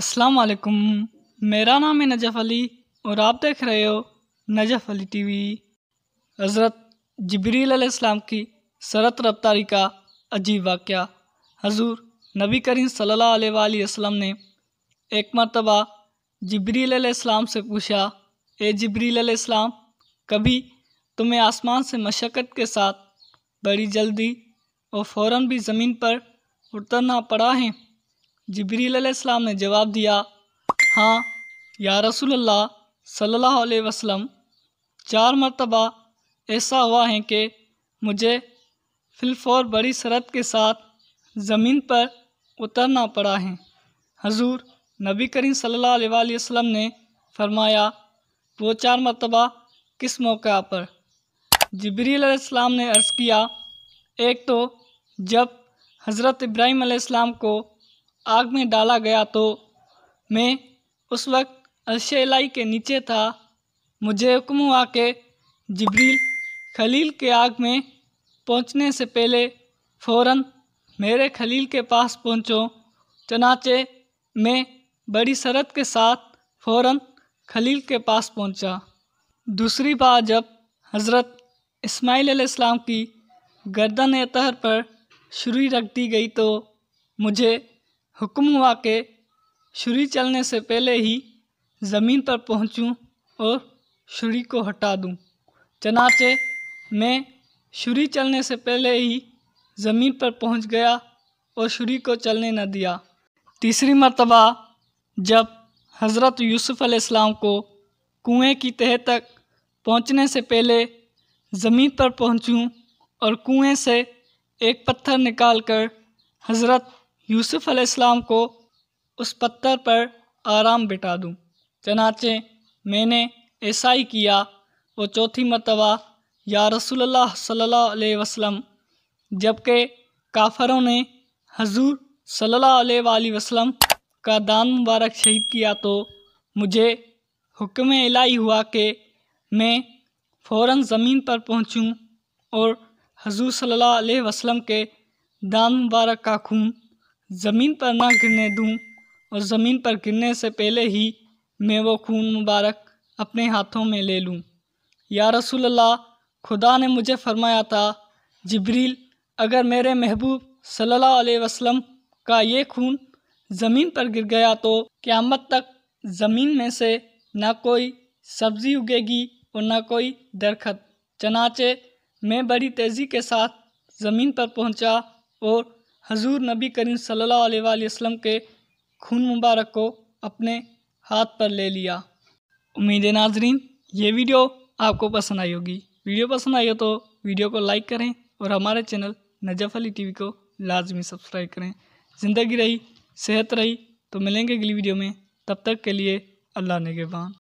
अस्सलाम वालेकुम मेरा नाम है नजफ़ अली और आप देख रहे हो नजफ़ अली टीवी हज़रत जबरील की सरत रफ्तारी का अजीब वाक़ हजूर नबी करीम सल्ला वसम ने एक मरतबा जबरील से पूछा ए जबरील कभी तुम्हें आसमान से मशक्क़त के साथ बड़ी जल्दी और फ़ौर भी ज़मीन पर उतरना पड़ा है जबरीसम ने जवाब दिया हाँ या रसूल सल्लल्लाहु अलैहि वसल्लम चार मरतबा ऐसा हुआ है कि मुझे फिलफौर बड़ी शरत के साथ ज़मीन पर उतरना पड़ा है हजूर नबी करीम सल्लल्लाहु अलैहि वसल्लम ने फरमाया वो चार मरतबा किस मौका पर जबरीसम ने अर्ज़ किया एक तो जब हज़रत इब्राहीम को आग में डाला गया तो मैं उस वक्त अलशेलाई के नीचे था मुझे हुक्म हुआ कि जबरील खलील के आग में पहुंचने से पहले फौरन मेरे खलील के पास पहुंचो चनाचे मैं बड़ी शरत के साथ फौरन खलील के पास पहुंचा। दूसरी बार जब हज़रत इस्माईल की गर्दन तहर पर शुरू रख दी गई तो मुझे हुक्म हुआ के छुरी चलने से पहले ही ज़मीन पर पहुंचूं और छुरी को हटा दूं। चनाचे मैं छुरी चलने से पहले ही ज़मीन पर पहुंच गया और छुरी को चलने न दिया तीसरी मरतबा जब हज़रत यूसुफ़ अलैहिस्सलाम को कुएं की तह तक पहुंचने से पहले ज़मीन पर पहुंचूं और कुएं से एक पत्थर निकालकर हज़रत यूसुफ़ अलैहिस्सलाम को उस पत्थर पर आराम बिठा दूँ चनाचे मैंने ऐसा ही किया वो चौथी मरतबा या रसूलुल्लाह सल्लल्लाहु अलैहि वसल्लम जबकि काफरों ने हजूर सल्लल्लाहु अलैहि वसल्लम का दान मुबारक शहीद किया तो मुझे हुक्म इलाही हुआ कि मैं फ़ौर ज़मीन पर पहुँचूँ और हजूर सल्लल्लाहु अलैहि वसल्लम के दान मुबारक का खून ज़मीन पर ना गिरने दूँ और ज़मीन पर गिरने से पहले ही मैं वो खून मुबारक अपने हाथों में ले लूँ या रसूल खुदा ने मुझे फरमाया था जबरील अगर मेरे महबूब सल्लल्लाहु अलैहि वसल्लम का ये खून ज़मीन पर गिर गया तो क़्यामत तक ज़मीन में से ना कोई सब्ज़ी उगेगी और ना कोई दरखत चनाचे मैं बड़ी तेज़ी के साथ ज़मीन पर पहुंचा और हजूर नबी करीम सल्लल्लाहु अलैहि वसल्लम के खून मुबारक को अपने हाथ पर ले लिया उम्मीद नाजरीन ये वीडियो आपको पसंद आई होगी वीडियो पसंद आई हो तो वीडियो को लाइक करें और हमारे चैनल नजफ़ अली वी को लाजमी सब्सक्राइब करें ज़िंदगी रही सेहत रही तो मिलेंगे अगली वीडियो में तब तक के लिए अल्लाह ने के